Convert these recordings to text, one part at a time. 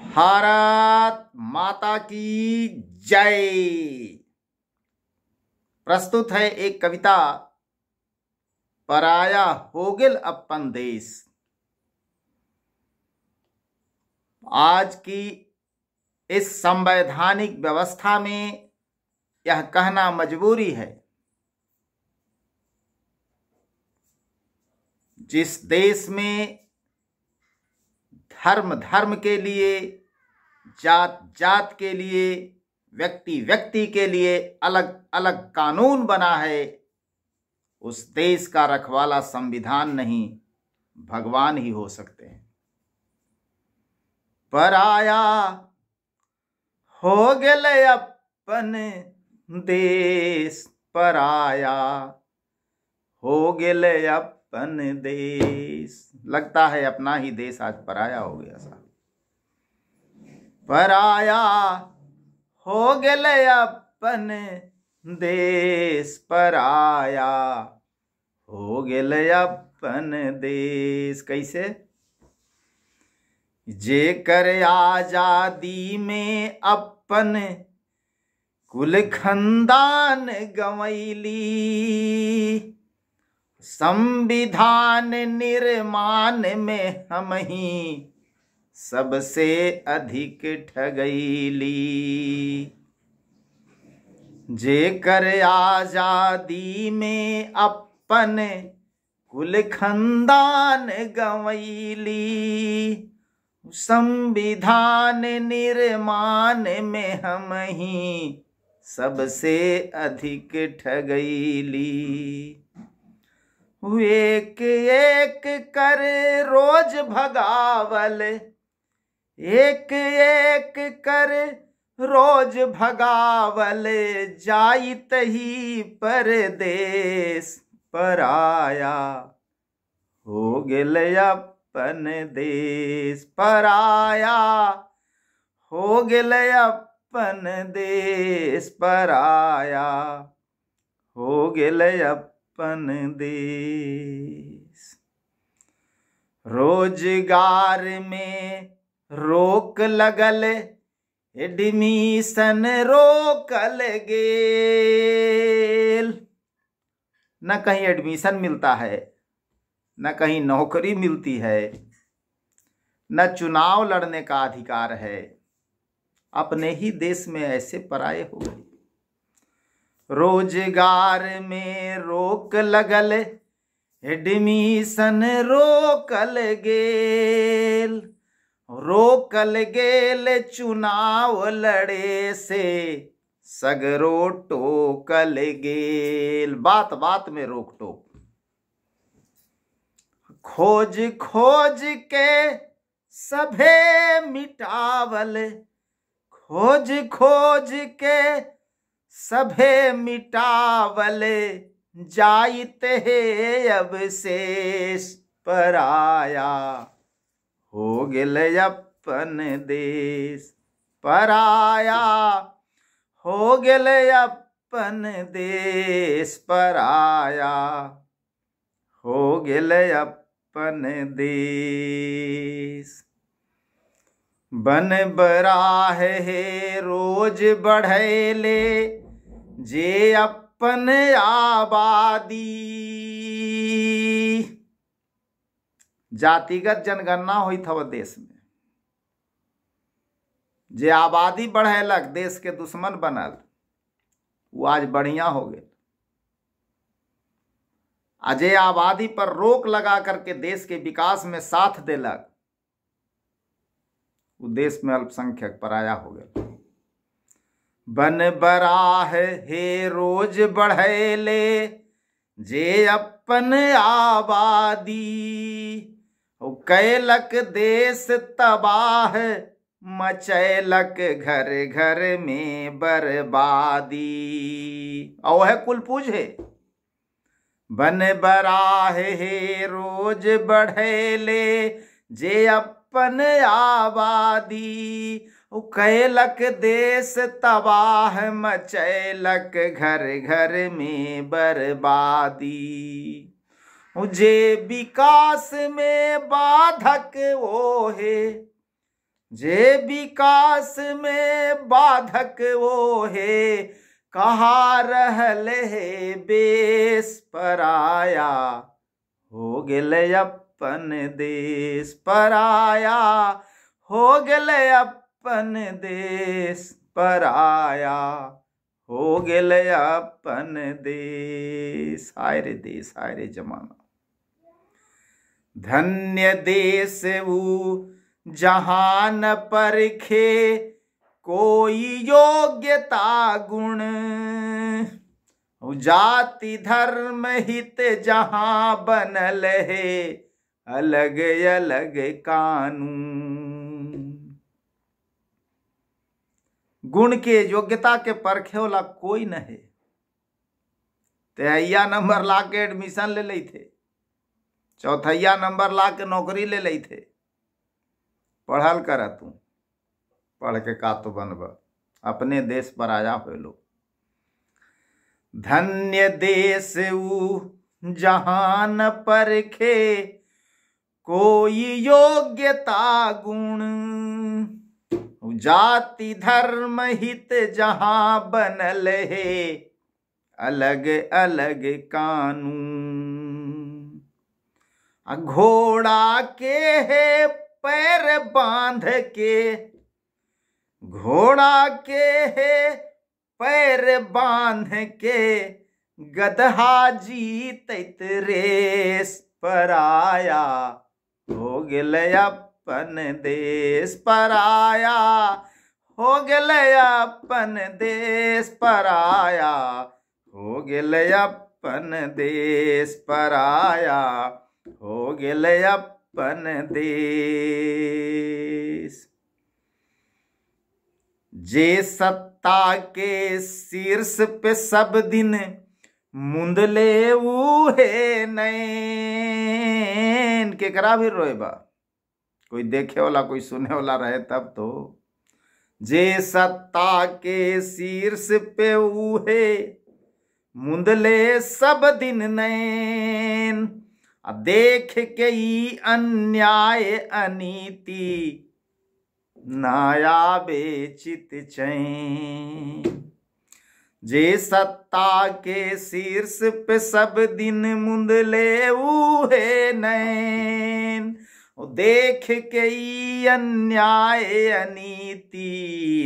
भारत माता की जय प्रस्तुत है एक कविता पराया होगिल अपन देश आज की इस संवैधानिक व्यवस्था में यह कहना मजबूरी है जिस देश में धर्म धर्म के लिए जात जात के लिए व्यक्ति व्यक्ति के लिए अलग अलग कानून बना है उस देश का रखवाला संविधान नहीं भगवान ही हो सकते हैं पर आया हो गए अपन देश पर आया हो गए अप अपन देश लगता है अपना ही देश आज पराया हो गया सा पराया हो गए अपन देश पराया हो गए अपन देश कैसे जे कर आजादी में अपन कुल खानदान गवैली संविधान निर्माण में हम ही सबसे अधिक ठगैली जेकर आजादी में अपन कुल खानदान गवैली संविधान निर्माण में हम ही सबसे अधिक ठगैली एक एक कर रोज भगावल एक एक कर रोज भगावल जाइत ही परदेश आया हो गल अपन देश आया हो गल अपन देश पर आया हो गल अपन अपन देश रोजगार में रोक लगल एडमिशन रोकल गेल न कहीं एडमिशन मिलता है न कहीं नौकरी मिलती है न चुनाव लड़ने का अधिकार है अपने ही देश में ऐसे पराए हो गए रोजगार में रोक लगल एडमिशन रोकल गेल रोकल गेल चुनाव लड़े से सगरो टोकल गेल बात बात में रोक टोक खोज खोज के सभे मिटावल खोज खोज के सभे मिटावले जाते हे अब शेष आया हो गल अपन देश आया हो गल अपन देश आया हो गल अपन देश बन बराह है रोज बढ़ेले जे अपन आबादी जातिगत जनगणना हुई थव देश में जे आबादी बढ़ेलक देश के दुश्मन बनल वो आज बढ़िया हो गए अजय आबादी पर रोक लगा करके देश के विकास में साथ देलक वो देश में अल्पसंख्यक पराया हो गया बन बराह हे रोज बढ़ैले जे अपन आबादी कैलक देश तबाह मचैलक घर घर में बर्बादी औ है कुलपुज है बन बराह हे रोज बढ़ैले जे अपन आबादी कैलक देश तबाह मचैलक घर घर में बर्बादी जे विकास में बाधक वो है जे विकास में बाधक वो है कहा रहल है बेस आया हो गल अपन देश आया हो गल अपन अपन देश पर आया हो गल अपन देश हाय रे देश हाय रे जमाना धन्य देश वो जहान परखे कोई योग्यता गुण जाति धर्म हित जहाँ बनल है अलग अलग कानून गुण के योग्यता के परखे वाला कोई न है तेहैया नंबर ला के एडमिशन ले ली थे चौथैया नंबर ला के नौकरी ले ली थे पढ़ल कर तू पढ़ के का तो बनब अपने देश पर आजा हो लो धन्य देश जहान परखे कोई योग्यता गुण जाति धर्म हित जहाँ बनल है अलग अलग कानून घोड़ा के है पैर बांध के घोड़ा के है पैर बांध के गदहा जीत रेस पर आया हो गया अपन देश पर आया हो गए अपन देश पर आया हो गए अपन देश पर आया हो गए अपन देश जे सत्ता के शीर्ष पे सब दिन मुंदले ऊ है नैन के करा भी रोएबा कोई देखे वाला कोई सुने वाला रहे तब तो जे सत्ता के शीर्ष पे ऊहे मुंदले सब दिन नैन देख के ई अन्याय अनीति नया बेचित जे सत्ता के शीर्ष पे सब दिन मुंदले ऊहे नैन देख के अन्याय अनीति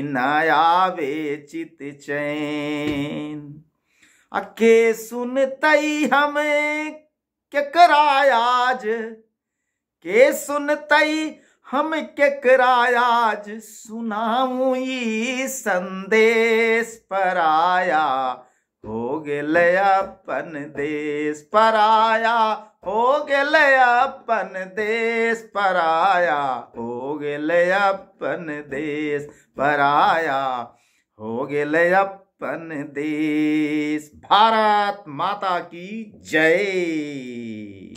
नयावे चित चैन अके सुनतई हमें केकरायाज के सुनतई हम केकरायाज सुनाऊ संदेश पर आया हो गया अपन देश पर आया हो गल अपन देश पराया हो गल अपन देश पराया हो गल अपन देश भारत माता की जय